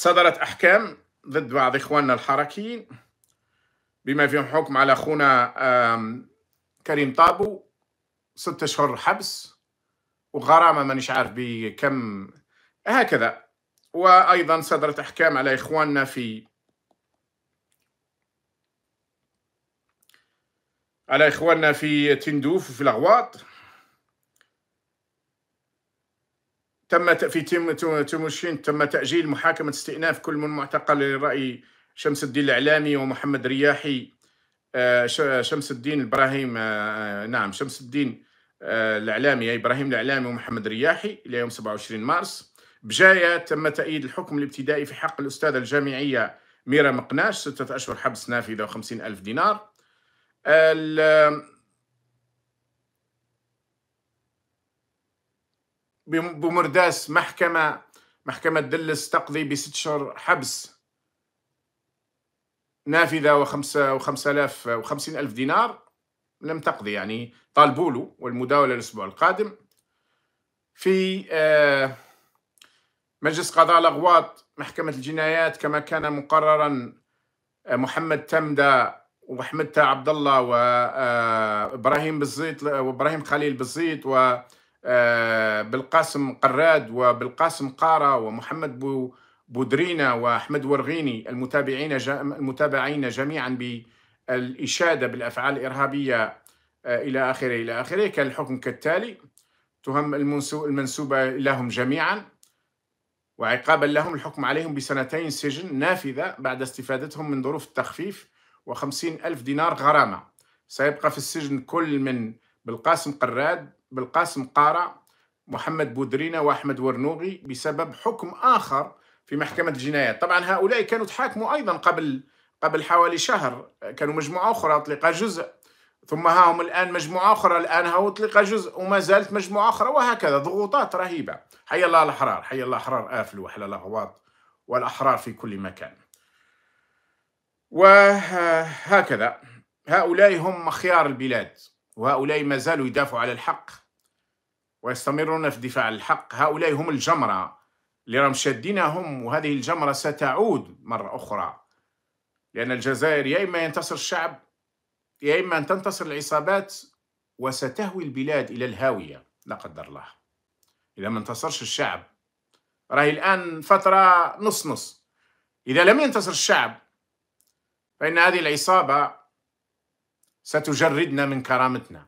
صدرت أحكام ضد بعض إخواننا الحركيين بما فيهم حكم على أخونا كريم طابو ست أشهر حبس وغرامة مانيش عارف بكم هكذا وأيضا صدرت أحكام على إخواننا في على إخواننا في تندوف وفي الأغواط تم في تيموشين تم تأجيل محاكمة استئناف كل من معتقل لرأي شمس الدين الإعلامي ومحمد رياحي آه، شمس الدين إبراهيم آه، آه، نعم شمس الدين الإعلامي إبراهيم الإعلامي ومحمد رياحي إلى يوم 27 مارس بجاية تم تأييد الحكم الابتدائي في حق الأستاذة الجامعية ميرا مقناش ستة أشهر حبس نافذة و50 ألف دينار بمرداس محكمة محكمة دلس تقضي بست شهور حبس نافذة وخمسة وخمسة آلاف وخمسين ألف دينار لم تقضي يعني طالبوا له والمداولة الأسبوع القادم في آه، مجلس قضاء الأغواط محكمة الجنايات كما كان مقررا آه، محمد تمدا وحمدتا عبد الله وابراهيم آه، بالزيت وابراهيم خليل بالزيت و آه، بالقاسم قراد وبالقاسم قارة ومحمد بو بودرينا وأحمد ورغيني المتابعين المتابعين جميعا بالإشادة بالأفعال الإرهابية آه، إلى آخره إلى آخره كان الحكم كالتالي تهم المنسوبة لهم جميعا وعقابا لهم الحكم عليهم بسنتين سجن نافذة بعد استفادتهم من ظروف التخفيف وخمسين ألف دينار غرامة سيبقى في السجن كل من بالقاسم قراد بالقاسم قارع محمد بودرينا واحمد ورنوغي بسبب حكم اخر في محكمه الجنايات طبعا هؤلاء كانوا تحاكموا ايضا قبل قبل حوالي شهر كانوا مجموعه اخرى اطلق جزء ثم ها هم الان مجموعه اخرى الان ها اطلق جزء وما زالت مجموعه اخرى وهكذا ضغوطات رهيبه حي الله الاحرار حي الله الاحرار افلوا وحل الاغواط والاحرار في كل مكان وهكذا هؤلاء هم خيار البلاد وهؤلاء ما زالوا يدافعوا على الحق ويستمرون في الدفاع عن الحق هؤلاء هم الجمرة اللي راهم شادينهم وهذه الجمرة ستعود مرة أخرى لأن الجزائر يا إما ينتصر الشعب يا إما أن تنتصر العصابات وستهوي البلاد إلى الهاوية لا قدر الله إذا ما انتصرش الشعب راهي الآن فترة نص نص إذا لم ينتصر الشعب فإن هذه العصابة ستجردنا من كرامتنا